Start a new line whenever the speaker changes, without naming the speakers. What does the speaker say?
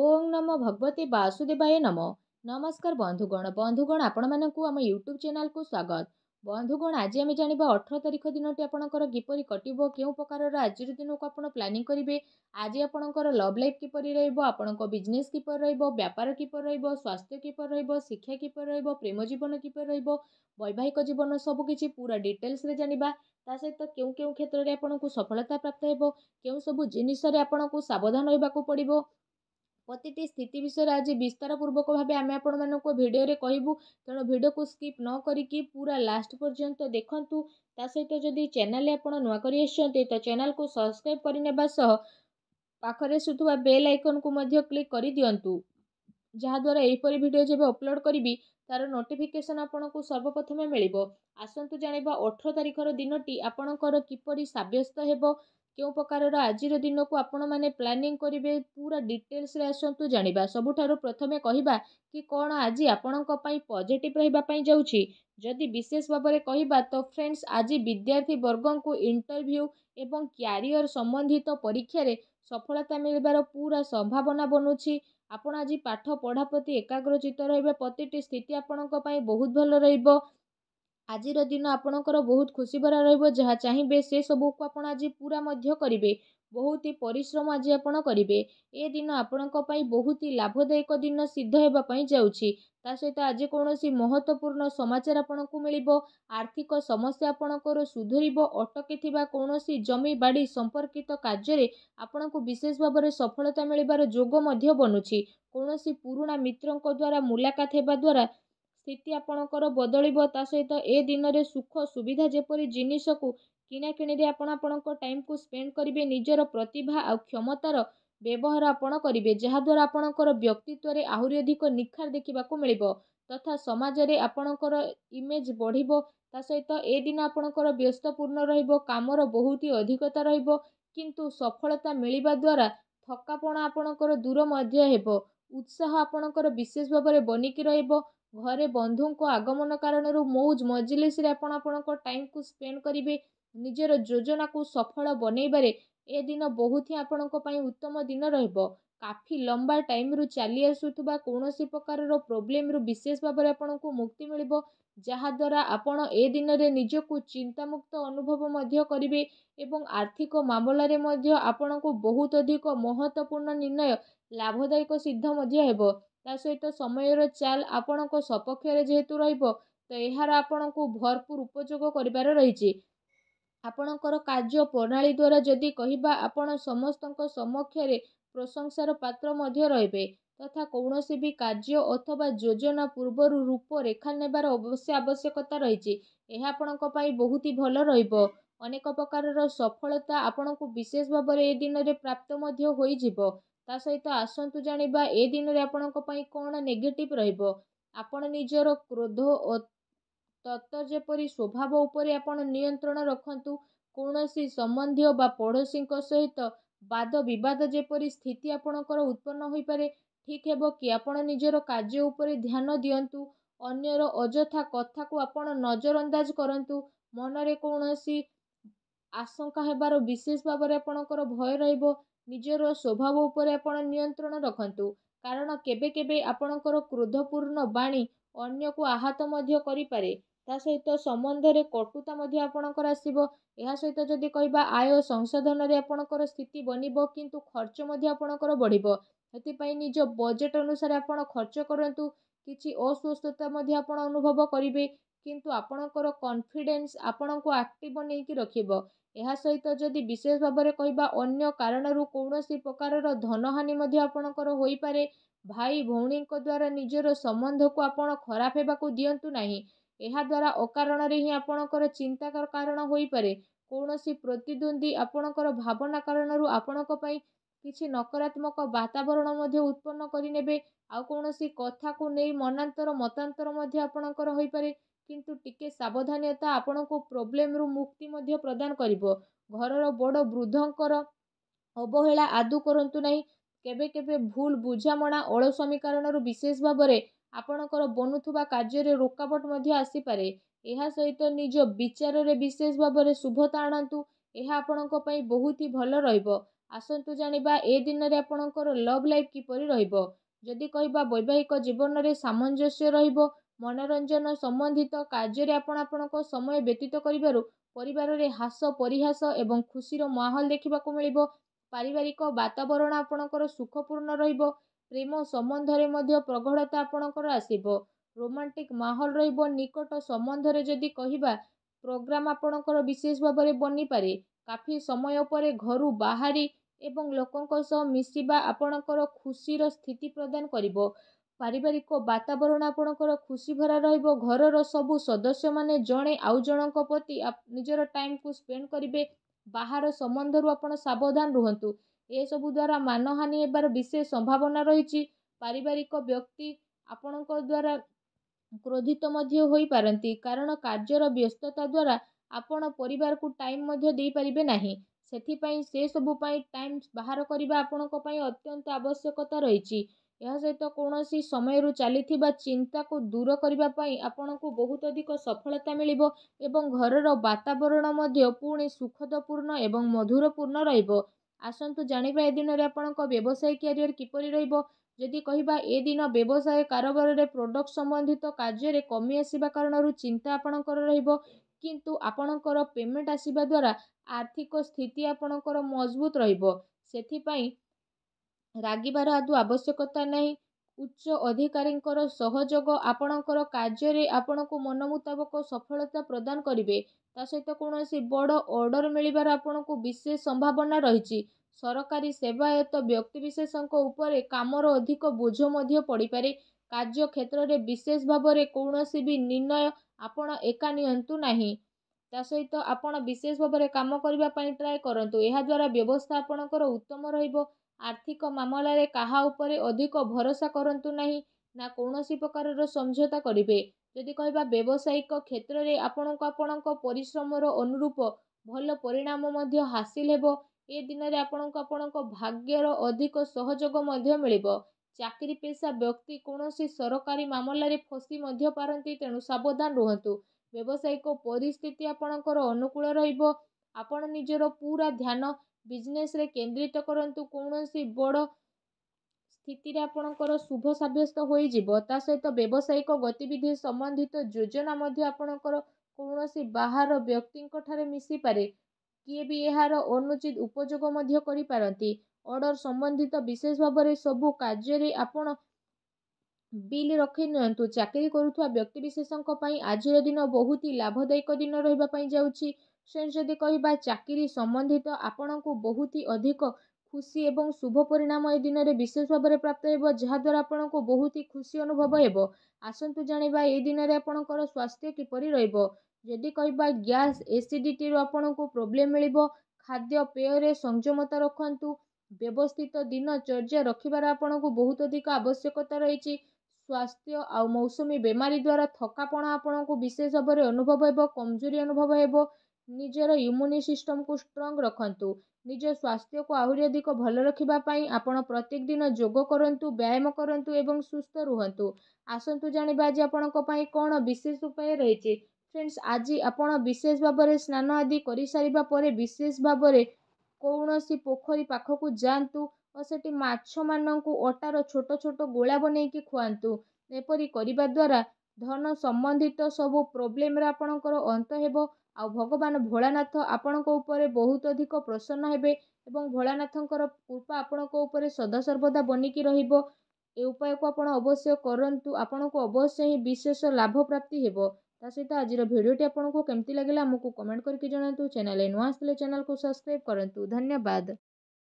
ଓଂ ନମ ଭଗବତୀ ବାସୁଦେବାୟ ନମ ନମସ୍କାର ବନ୍ଧୁଗଣ ବନ୍ଧୁଗଣ ଆପଣମାନଙ୍କୁ ଆମ ୟୁଟ୍ୟୁବ୍ ଚ୍ୟାନେଲକୁ ସ୍ୱାଗତ ବନ୍ଧୁଗଣ ଆଜି ଆମେ ଜାଣିବା ଅଠର ତାରିଖ ଦିନଟି ଆପଣଙ୍କର କିପରି କଟିବ କେଉଁ ପ୍ରକାରର ଆଜିର ଦିନକୁ ଆପଣ ପ୍ଲାନିଂ କରିବେ ଆଜି ଆପଣଙ୍କର ଲଭ୍ ଲାଇଫ୍ କିପରି ରହିବ ଆପଣଙ୍କ ବିଜନେସ୍ କିପରି ରହିବ ବ୍ୟାପାର କିପରି ରହିବ ସ୍ୱାସ୍ଥ୍ୟ କିପରି ରହିବ ଶିକ୍ଷା କିପରି ରହିବ ପ୍ରେମ ଜୀବନ କିପରି ରହିବ ବୈବାହିକ ଜୀବନ ସବୁକିଛି ପୁରା ଡିଟେଲ୍ସରେ ଜାଣିବା ତା ସହିତ କେଉଁ କେଉଁ କ୍ଷେତ୍ରରେ ଆପଣଙ୍କୁ ସଫଳତା ପ୍ରାପ୍ତ ହେବ କେଉଁ ସବୁ ଜିନିଷରେ ଆପଣଙ୍କୁ ସାବଧାନ ରହିବାକୁ ପଡ଼ିବ ପ୍ରତିଟି ସ୍ଥିତି ବିଷୟରେ ଆଜି ବିସ୍ତାର ପୂର୍ବକ ଭାବେ ଆମେ ଆପଣମାନଙ୍କୁ ଭିଡ଼ିଓରେ କହିବୁ ତେଣୁ ଭିଡ଼ିଓକୁ ସ୍କିପ୍ ନ କରିକି ପୁରା ଲାଷ୍ଟ ପର୍ଯ୍ୟନ୍ତ ଦେଖନ୍ତୁ ତା ସହିତ ଯଦି ଚ୍ୟାନେଲ ଆପଣ ନୂଆ କରି ଆସିଛନ୍ତି ତ ଚ୍ୟାନେଲକୁ ସବସ୍କ୍ରାଇବ୍ କରିନେବା ସହ ପାଖରେ ଆସୁଥିବା ବେଲ୍ ଆଇକନ୍କୁ ମଧ୍ୟ କ୍ଲିକ୍ କରିଦିଅନ୍ତୁ ଯାହାଦ୍ୱାରା ଏହିପରି ଭିଡ଼ିଓ ଯେବେ ଅପଲୋଡ଼୍ କରିବି ତା'ର ନୋଟିଫିକେସନ୍ ଆପଣଙ୍କୁ ସର୍ବପ୍ରଥମେ ମିଳିବ ଆସନ୍ତୁ ଜାଣିବା ଅଠର ତାରିଖର ଦିନଟି ଆପଣଙ୍କର କିପରି ସାବ୍ୟସ୍ତ ହେବ କେଉଁ ପ୍ରକାରର ଆଜିର ଦିନକୁ ଆପଣମାନେ ପ୍ଲାନିଂ କରିବେ ପୁରା ଡିଟେଲ୍ସରେ ଆସନ୍ତୁ ଜାଣିବା ସବୁଠାରୁ ପ୍ରଥମେ କହିବା କି କ'ଣ ଆଜି ଆପଣଙ୍କ ପାଇଁ ପଜିଟିଭ୍ ରହିବା ପାଇଁ ଯାଉଛି ଯଦି ବିଶେଷ ଭାବରେ କହିବା ତ ଫ୍ରେଣ୍ଡସ୍ ଆଜି ବିଦ୍ୟାର୍ଥୀ ବର୍ଗଙ୍କୁ ଇଣ୍ଟରଭ୍ୟୁ ଏବଂ କ୍ୟାରିୟର ସମ୍ବନ୍ଧିତ ପରୀକ୍ଷାରେ ସଫଳତା ମିଳିବାର ପୁରା ସମ୍ଭାବନା ବନୁଛି ଆପଣ ଆଜି ପାଠ ପଢ଼ା ପ୍ରତି ଏକାଗ୍ରଚିତ ରହିବେ ପ୍ରତିଟି ସ୍ଥିତି ଆପଣଙ୍କ ପାଇଁ ବହୁତ ଭଲ ରହିବ ଆଜିର ଦିନ ଆପଣଙ୍କର ବହୁତ ଖୁସି ଭରା ରହିବ ଯାହା ଚାହିଁବେ ସେ ସବୁକୁ ଆପଣ ଆଜି ପୁରା ମଧ୍ୟ କରିବେ ବହୁତ ହି ପରିଶ୍ରମ ଆଜି ଆପଣ କରିବେ ଏ ଦିନ ଆପଣଙ୍କ ପାଇଁ ବହୁତ ହି ଲାଭଦାୟକ ଦିନ ସିଦ୍ଧ ହେବା ପାଇଁ ଯାଉଛି ତା ସହିତ ଆଜି କୌଣସି ମହତ୍ତ୍ୱପୂର୍ଣ୍ଣ ସମାଚାର ଆପଣଙ୍କୁ ମିଳିବ ଆର୍ଥିକ ସମସ୍ୟା ଆପଣଙ୍କର ସୁଧୁରିବ ଅଟକିଥିବା କୌଣସି ଜମି ବାଡ଼ି ସମ୍ପର୍କିତ କାର୍ଯ୍ୟରେ ଆପଣଙ୍କୁ ବିଶେଷ ଭାବରେ ସଫଳତା ମିଳିବାର ଯୋଗ ମଧ୍ୟ ବନୁଛି କୌଣସି ପୁରୁଣା ମିତ୍ରଙ୍କ ଦ୍ୱାରା ମୁଲାକାତ ହେବା ଦ୍ୱାରା ସ୍ଥିତି ଆପଣଙ୍କର ବଦଳିବ ତା ସହିତ ଏ ଦିନରେ ସୁଖ ସୁବିଧା ଯେପରି ଜିନିଷକୁ କିଣାକିଣିରେ ଆପଣ ଆପଣଙ୍କ ଟାଇମ୍କୁ ସ୍ପେଣ୍ଡ କରିବେ ନିଜର ପ୍ରତିଭା ଆଉ କ୍ଷମତାର ବ୍ୟବହାର ଆପଣ କରିବେ ଯାହାଦ୍ୱାରା ଆପଣଙ୍କର ବ୍ୟକ୍ତିତ୍ୱରେ ଆହୁରି ଅଧିକ ନିଖାର ଦେଖିବାକୁ ମିଳିବ ତଥା ସମାଜରେ ଆପଣଙ୍କର ଇମେଜ୍ ବଢ଼ିବ ତା ସହିତ ଏ ଦିନ ଆପଣଙ୍କର ବ୍ୟସ୍ତପୂର୍ଣ୍ଣ ରହିବ କାମର ବହୁତ ହି ଅଧିକତା ରହିବ କିନ୍ତୁ ସଫଳତା ମିଳିବା ଦ୍ୱାରା ଥକାପଣ ଆପଣଙ୍କର ଦୂର ମଧ୍ୟ ହେବ ଉତ୍ସାହ ଆପଣଙ୍କର ବିଶେଷ ଭାବରେ ବନିକି ରହିବ ଘରେ ବନ୍ଧୁଙ୍କ ଆଗମନ କାରଣରୁ ମଉଜ ମଜଲିସରେ ଆପଣ ଆପଣଙ୍କ ଟାଇମ୍କୁ ସ୍ପେଣ୍ଡ କରିବେ ନିଜର ଯୋଜନାକୁ ସଫଳ ବନେଇବାରେ ଏ ଦିନ ବହୁତ ହିଁ ଆପଣଙ୍କ ପାଇଁ ଉତ୍ତମ ଦିନ ରହିବ କାଫି ଲମ୍ବା ଟାଇମ୍ରୁ ଚାଲି ଆସୁଥିବା କୌଣସି ପ୍ରକାରର ପ୍ରୋବ୍ଲେମରୁ ବିଶେଷ ଭାବରେ ଆପଣଙ୍କୁ ମୁକ୍ତି ମିଳିବ ଯାହାଦ୍ୱାରା ଆପଣ ଏ ଦିନରେ ନିଜକୁ ଚିନ୍ତାମୁକ୍ତ ଅନୁଭବ ମଧ୍ୟ କରିବେ ଏବଂ ଆର୍ଥିକ ମାମଲାରେ ମଧ୍ୟ ଆପଣଙ୍କୁ ବହୁତ ଅଧିକ ମହତ୍ତ୍ୱପୂର୍ଣ୍ଣ ନିର୍ଣ୍ଣୟ ଲାଭଦାୟକ ସିଦ୍ଧ ମଧ୍ୟ ହେବ ତା ସହିତ ସମୟର ଚାଲ ଆପଣଙ୍କ ସପକ୍ଷରେ ଯେହେତୁ ରହିବ ତ ଏହାର ଆପଣଙ୍କୁ ଭରପୁର ଉପଯୋଗ କରିବାର ରହିଛି ଆପଣଙ୍କର କାର୍ଯ୍ୟ ପ୍ରଣାଳୀ ଦ୍ୱାରା ଯଦି କହିବା ଆପଣ ସମସ୍ତଙ୍କ ସମକ୍ଷରେ ପ୍ରଶଂସାର ପାତ୍ର ମଧ୍ୟ ରହିବେ ତଥା କୌଣସି ବି କାର୍ଯ୍ୟ ଅଥବା ଯୋଜନା ପୂର୍ବରୁ ରୂପରେଖା ନେବାର ଅବଶ୍ୟ ଆବଶ୍ୟକତା ରହିଛି ଏହା ଆପଣଙ୍କ ପାଇଁ ବହୁତ ଭଲ ରହିବ ଅନେକ ପ୍ରକାରର ସଫଳତା ଆପଣଙ୍କୁ ବିଶେଷ ଭାବରେ ଏ ଦିନରେ ପ୍ରାପ୍ତ ମଧ୍ୟ ହୋଇଯିବ ତା ସହିତ ଆସନ୍ତୁ ଜାଣିବା ଏ ଦିନରେ ଆପଣଙ୍କ ପାଇଁ କ'ଣ ନେଗେଟିଭ୍ ରହିବ ଆପଣ ନିଜର କ୍ରୋଧ ଓ ତତ୍ତ୍ୱ ଯେପରି ସ୍ୱଭାବ ଉପରେ ଆପଣ ନିୟନ୍ତ୍ରଣ ରଖନ୍ତୁ କୌଣସି ସମ୍ବନ୍ଧୀୟ ବା ପଡ଼ୋଶୀଙ୍କ ସହିତ ବାଦ ବିବାଦ ଯେପରି ସ୍ଥିତି ଆପଣଙ୍କର ଉତ୍ପନ୍ନ ହୋଇପାରେ ଠିକ୍ ହେବ କି ଆପଣ ନିଜର କାର୍ଯ୍ୟ ଉପରେ ଧ୍ୟାନ ଦିଅନ୍ତୁ ଅନ୍ୟର ଅଯଥା କଥାକୁ ଆପଣ ନଜରଅନ୍ଦାଜ କରନ୍ତୁ ମନରେ କୌଣସି ଆଶଙ୍କା ହେବାର ବିଶେଷ ଭାବରେ ଆପଣଙ୍କର ଭୟ ରହିବ ନିଜର ସ୍ୱଭାବ ଉପରେ ଆପଣ ନିୟନ୍ତ୍ରଣ ରଖନ୍ତୁ କାରଣ କେବେ କେବେ ଆପଣଙ୍କର କ୍ରୋଧପୂର୍ଣ୍ଣ ବାଣୀ ଅନ୍ୟକୁ ଆହତ ମଧ୍ୟ କରିପାରେ ତା ସହିତ ସମ୍ବନ୍ଧରେ କଟୁତା ମଧ୍ୟ ଆପଣଙ୍କର ଆସିବ ଏହା ସହିତ ଯଦି କହିବା ଆୟ ସଂଶୋଧନରେ ଆପଣଙ୍କର ସ୍ଥିତି ବନିବ କିନ୍ତୁ ଖର୍ଚ୍ଚ ମଧ୍ୟ ଆପଣଙ୍କର ବଢ଼ିବ ସେଥିପାଇଁ ନିଜ ବଜେଟ୍ ଅନୁସାରେ ଆପଣ ଖର୍ଚ୍ଚ କରନ୍ତୁ କିଛି ଅସୁସ୍ଥତା ମଧ୍ୟ ଆପଣ ଅନୁଭବ କରିବେ କିନ୍ତୁ ଆପଣଙ୍କର କନଫିଡେନ୍ସ ଆପଣଙ୍କୁ ଆକ୍ଟିଭ୍ ବନେଇକି ରଖିବ ଏହା ସହିତ ଯଦି ବିଶେଷ ଭାବରେ କହିବା ଅନ୍ୟ କାରଣରୁ କୌଣସି ପ୍ରକାରର ଧନହାନି ମଧ୍ୟ ଆପଣଙ୍କର ହୋଇପାରେ ଭାଇ ଭଉଣୀଙ୍କ ଦ୍ୱାରା ନିଜର ସମ୍ବନ୍ଧକୁ ଆପଣ ଖରାପ ହେବାକୁ ଦିଅନ୍ତୁ ନାହିଁ ଏହା ଏହାଦ୍ୱାରା ଅକାରଣରେ ହିଁ ଆପଣଙ୍କର ଚିନ୍ତା କାରଣ ହୋଇପାରେ କୌଣସି ପ୍ରତିଦ୍ୱନ୍ଦ୍ୱୀ ଆପଣଙ୍କର ଭାବନା କାରଣରୁ ଆପଣଙ୍କ ପାଇଁ କିଛି ନକାରାତ୍ମକ ବାତାବରଣ ମଧ୍ୟ ଉତ୍ପନ୍ନ କରିନେବେ ଆଉ କୌଣସି କଥାକୁ ନେଇ ମନାନ୍ତର ମତାନ୍ତର ମଧ୍ୟ ଆପଣଙ୍କର ହୋଇପାରେ କିନ୍ତୁ ଟିକେ ସାବଧାନତା ଆପଣଙ୍କୁ ପ୍ରୋବ୍ଲେମରୁ ମୁକ୍ତି ମଧ୍ୟ ପ୍ରଦାନ କରିବ ଘରର ବଡ଼ ବୃଦ୍ଧଙ୍କର ଅବହେଳା ଆଦୌ କରନ୍ତୁ ନାହିଁ କେବେ କେବେ ଭୁଲ ବୁଝାମଣା ଅଳସମୀ କାରଣରୁ ବିଶେଷ ଭାବରେ ଆପଣଙ୍କର ବନୁଥିବା କାର୍ଯ୍ୟରେ ରୋକାବଟ ମଧ୍ୟ ଆସିପାରେ ଏହା ସହିତ ନିଜ ବିଚାରରେ ବିଶେଷ ଭାବରେ ଶୁଭତା ଆଣନ୍ତୁ ଏହା ଆପଣଙ୍କ ପାଇଁ ବହୁତ ହି ଭଲ ରହିବ ଆସନ୍ତୁ ଜାଣିବା ଏ ଦିନରେ ଆପଣଙ୍କର ଲଭ୍ ଲାଇଫ୍ କିପରି ରହିବ ଯଦି କହିବା ବୈବାହିକ ଜୀବନରେ ସାମଞ୍ଜସ୍ୟ ରହିବ ମନୋରଞ୍ଜନ ସମ୍ବନ୍ଧିତ କାର୍ଯ୍ୟରେ ଆପଣ ଆପଣଙ୍କ ସମୟ ବ୍ୟତୀତ କରିବାରୁ ପରିବାରରେ ହାସ ପରିହାସ ଏବଂ ଖୁସିର ମାହୋଲ ଦେଖିବାକୁ ମିଳିବ ପାରିବାରିକ ବାତାବରଣ ଆପଣଙ୍କର ସୁଖପୂର୍ଣ୍ଣ ରହିବ ପ୍ରେମ ସମ୍ବନ୍ଧରେ ମଧ୍ୟ ପ୍ରଗଢ଼ତା ଆପଣଙ୍କର ଆସିବ ରୋମାଣ୍ଟିକ୍ ମାହୋଲ ରହିବ ନିକଟ ସମ୍ବନ୍ଧରେ ଯଦି କହିବା ପ୍ରୋଗ୍ରାମ ଆପଣଙ୍କର ବିଶେଷ ଭାବରେ ବନିପାରେ କାଫି ସମୟ ପରେ ଘରୁ ବାହାରି ଏବଂ ଲୋକଙ୍କ ସହ ମିଶିବା ଆପଣଙ୍କର ଖୁସିର ସ୍ଥିତି ପ୍ରଦାନ କରିବ ପାରିବାରିକ ବାତାବରଣ ଆପଣଙ୍କର ଖୁସି ଭରା ରହିବ ଘରର ସବୁ ସଦସ୍ୟମାନେ ଜଣେ ଆଉ ଜଣଙ୍କ ପ୍ରତି ନିଜର ଟାଇମ୍କୁ ସ୍ପେଣ୍ଡ କରିବେ ବାହାର ସମ୍ବନ୍ଧରୁ ଆପଣ ସାବଧାନ ରୁହନ୍ତୁ ଏସବୁ ଦ୍ଵାରା ମାନହାନି ହେବାର ବିଶେଷ ସମ୍ଭାବନା ରହିଛି ପାରିବାରିକ ବ୍ୟକ୍ତି ଆପଣଙ୍କ ଦ୍ୱାରା କ୍ରୋଧିତ ମଧ୍ୟ ହୋଇପାରନ୍ତି କାରଣ କାର୍ଯ୍ୟର ବ୍ୟସ୍ତତା ଦ୍ୱାରା ଆପଣ ପରିବାରକୁ ଟାଇମ୍ ମଧ୍ୟ ଦେଇପାରିବେ ନାହିଁ ସେଥିପାଇଁ ସେସବୁ ପାଇଁ ଟାଇମ୍ ବାହାର କରିବା ଆପଣଙ୍କ ପାଇଁ ଅତ୍ୟନ୍ତ ଆବଶ୍ୟକତା ରହିଛି ଏହା ସହିତ କୌଣସି ସମୟରୁ ଚାଲିଥିବା ଚିନ୍ତାକୁ ଦୂର କରିବା ପାଇଁ ଆପଣଙ୍କୁ ବହୁତ ଅଧିକ ସଫଳତା ମିଳିବ ଏବଂ ଘରର ବାତାବରଣ ମଧ୍ୟ ପୁଣି ସୁଖଦପୂର୍ଣ୍ଣ ଏବଂ ମଧୁରପୂର୍ଣ୍ଣ ରହିବ ଆସନ୍ତୁ ଜାଣିବା ଏ ଦିନରେ ଆପଣଙ୍କ ବ୍ୟବସାୟ କ୍ୟାରିୟର କିପରି ରହିବ ଯଦି କହିବା ଏ ଦିନ ବ୍ୟବସାୟ କାରବାରରେ ପ୍ରଡ଼କ୍ଟ ସମ୍ବନ୍ଧିତ କାର୍ଯ୍ୟରେ କମି ଆସିବା କାରଣରୁ ଚିନ୍ତା ଆପଣଙ୍କର ରହିବ କିନ୍ତୁ ଆପଣଙ୍କର ପେମେଣ୍ଟ ଆସିବା ଦ୍ୱାରା ଆର୍ଥିକ ସ୍ଥିତି ଆପଣଙ୍କର ମଜବୁତ ରହିବ ସେଥିପାଇଁ ରାଗିବାର ଆଦୌ ଆବଶ୍ୟକତା ନାହିଁ ଉଚ୍ଚ ଅଧିକାରୀଙ୍କର ସହଯୋଗ ଆପଣଙ୍କର କାର୍ଯ୍ୟରେ ଆପଣଙ୍କୁ ମନ ମୁତାବକ ସଫଳତା ପ୍ରଦାନ କରିବେ ତା ସହିତ କୌଣସି ବଡ଼ ଅର୍ଡ଼ର ମିଳିବାର ଆପଣଙ୍କୁ ବିଶେଷ ସମ୍ଭାବନା ରହିଛି ସରକାରୀ ସେବାୟତ ବ୍ୟକ୍ତିବିଶେଷଙ୍କ ଉପରେ କାମର ଅଧିକ ବୋଝ ମଧ୍ୟ ପଡ଼ିପାରେ କାର୍ଯ୍ୟକ୍ଷେତ୍ରରେ ବିଶେଷ ଭାବରେ କୌଣସି ବି ନିର୍ଣ୍ଣୟ ଆପଣ ଏକା ନିଅନ୍ତୁ ନାହିଁ ତା ସହିତ ଆପଣ ବିଶେଷ ଭାବରେ କାମ କରିବା ପାଇଁ ଟ୍ରାଏ କରନ୍ତୁ ଏହାଦ୍ୱାରା ବ୍ୟବସ୍ଥା ଆପଣଙ୍କର ଉତ୍ତମ ରହିବ ଆର୍ଥିକ ମାମଲାରେ କାହା ଉପରେ ଅଧିକ ଭରସା କରନ୍ତୁ ନାହିଁ ନା କୌଣସି ପ୍ରକାରର ସମଝୋତା କରିବେ ଯଦି କହିବା ବ୍ୟବସାୟିକ କ୍ଷେତ୍ରରେ ଆପଣଙ୍କୁ ଆପଣଙ୍କ ପରିଶ୍ରମର ଅନୁରୂପ ଭଲ ପରିଣାମ ମଧ୍ୟ ହାସିଲ ହେବ ଏ ଦିନରେ ଆପଣଙ୍କୁ ଆପଣଙ୍କ ଭାଗ୍ୟର ଅଧିକ ସହଯୋଗ ମଧ୍ୟ ମିଳିବ ଚାକିରି ପେଶା ବ୍ୟକ୍ତି କୌଣସି ସରକାରୀ ମାମଲାରେ ଫସି ମଧ୍ୟ ପାରନ୍ତି ତେଣୁ ସାବଧାନ ରୁହନ୍ତୁ ବ୍ୟବସାୟିକ ପରିସ୍ଥିତି ଆପଣଙ୍କର ଅନୁକୂଳ ରହିବ ଆପଣ ନିଜର ପୁରା ଧ୍ୟାନ ବିଜନେସ୍ରେ କେନ୍ଦ୍ରିତ କରନ୍ତୁ କୌଣସି ବଡ଼ ସ୍ଥିତିରେ ଆପଣଙ୍କର ଶୁଭ ସାବ୍ୟସ୍ତ ହୋଇଯିବ ତା ସହିତ ବ୍ୟବସାୟିକ ଗତିବିଧି ସମ୍ବନ୍ଧିତ ଯୋଜନା ମଧ୍ୟ ଆପଣଙ୍କର କୌଣସି ବାହାର ବ୍ୟକ୍ତିଙ୍କ ଠାରେ ମିଶିପାରେ କିଏ ବି ଏହାର ଅନୁଚିତ ଉପଯୋଗ ମଧ୍ୟ କରିପାରନ୍ତି ଅର୍ଡ଼ର ସମ୍ବନ୍ଧିତ ବିଶେଷ ଭାବରେ ସବୁ କାର୍ଯ୍ୟରେ ଆପଣ ବିଲ୍ ରଖି ନିଅନ୍ତୁ ଚାକିରି କରୁଥିବା ବ୍ୟକ୍ତିବିଶେଷଙ୍କ ପାଇଁ ଆଜିର ଦିନ ବହୁତ ହି ଲାଭଦାୟକ ଦିନ ରହିବା ପାଇଁ ଯାଉଛି ସେନ୍ ଯଦି କହିବା ଚାକିରି ସମ୍ବନ୍ଧିତ ଆପଣଙ୍କୁ ବହୁତ ହି ଅଧିକ ଖୁସି ଏବଂ ଶୁଭ ପରିଣାମ ଏ ଦିନରେ ବିଶେଷ ଭାବରେ ପ୍ରାପ୍ତ ହେବ ଯାହାଦ୍ୱାରା ଆପଣଙ୍କୁ ବହୁତ ହିଁ ଖୁସି ଅନୁଭବ ହେବ ଆସନ୍ତୁ ଜାଣିବା ଏଇ ଦିନରେ ଆପଣଙ୍କର ସ୍ୱାସ୍ଥ୍ୟ କିପରି ରହିବ ଯଦି କହିବା ଗ୍ୟାସ୍ ଏସିଡ଼ିଟିରୁ ଆପଣଙ୍କୁ ପ୍ରୋବ୍ଲେମ୍ ମିଳିବ ଖାଦ୍ୟ ପେୟରେ ସଂଯମତା ରଖନ୍ତୁ ବ୍ୟବସ୍ଥିତ ଦିନ ଚର୍ଯ୍ୟା ରଖିବାର ଆପଣଙ୍କୁ ବହୁତ ଅଧିକ ଆବଶ୍ୟକତା ରହିଛି ସ୍ୱାସ୍ଥ୍ୟ ଆଉ ମୌସୁମୀ ବେମାରୀ ଦ୍ୱାରା ଥକାପଣ ଆପଣଙ୍କୁ ବିଶେଷ ଭାବରେ ଅନୁଭବ ହେବ କମଜୋରି ଅନୁଭବ ହେବ ନିଜର ଇମ୍ୟୁନି ସିଷ୍ଟମକୁ ଷ୍ଟ୍ରଙ୍ଗ ରଖନ୍ତୁ ନିଜ ସ୍ୱାସ୍ଥ୍ୟକୁ ଆହୁରି ଅଧିକ ଭଲ ରଖିବା ପାଇଁ ଆପଣ ପ୍ରତ୍ୟେକ ଦିନ ଯୋଗ କରନ୍ତୁ ବ୍ୟାୟାମ କରନ୍ତୁ ଏବଂ ସୁସ୍ଥ ରୁହନ୍ତୁ ଆସନ୍ତୁ ଜାଣିବା ଆଜି ଆପଣଙ୍କ ପାଇଁ କ'ଣ ବିଶେଷ ଉପାୟ ରହିଛି ଫ୍ରେଣ୍ଡସ୍ ଆଜି ଆପଣ ବିଶେଷ ଭାବରେ ସ୍ନାନ ଆଦି କରିସାରିବା ପରେ ବିଶେଷ ଭାବରେ କୌଣସି ପୋଖରୀ ପାଖକୁ ଯାଆନ୍ତୁ ଓ ସେଠି ମାଛମାନଙ୍କୁ ଅଟାର ଛୋଟ ଛୋଟ ଗୋଳା ବନେଇକି ଖୁଆନ୍ତୁ ଏପରି କରିବା ଦ୍ୱାରା ଧନ ସମ୍ବନ୍ଧିତ ସବୁ ପ୍ରୋବ୍ଲେମ୍ର ଆପଣଙ୍କର ଅନ୍ତ ହେବ ଆଉ ଭଗବାନ ଭୋଳାନାଥ ଆପଣଙ୍କ ଉପରେ ବହୁତ ଅଧିକ ପ୍ରସନ୍ନ ହେବେ ଏବଂ ଭୋଳାନାଥଙ୍କର କୃପା ଆପଣଙ୍କ ଉପରେ ସଦାସର୍ବଦା ବନିକି ରହିବ ଏ ଉପାୟକୁ ଆପଣ ଅବଶ୍ୟ କରନ୍ତୁ ଆପଣଙ୍କୁ ଅବଶ୍ୟ ହିଁ ବିଶେଷ ଲାଭ ପ୍ରାପ୍ତି ହେବ ତା ସହିତ ଆଜିର ଭିଡ଼ିଓଟି ଆପଣଙ୍କୁ କେମିତି ଲାଗିଲା ଆମକୁ କମେଣ୍ଟ କରିକି ଜଣାନ୍ତୁ ଚ୍ୟାନେଲ୍ରେ ନୂଆ ଆସିଲେ ଚ୍ୟାନେଲ୍କୁ ସବସ୍କ୍ରାଇବ୍ କରନ୍ତୁ ଧନ୍ୟବାଦ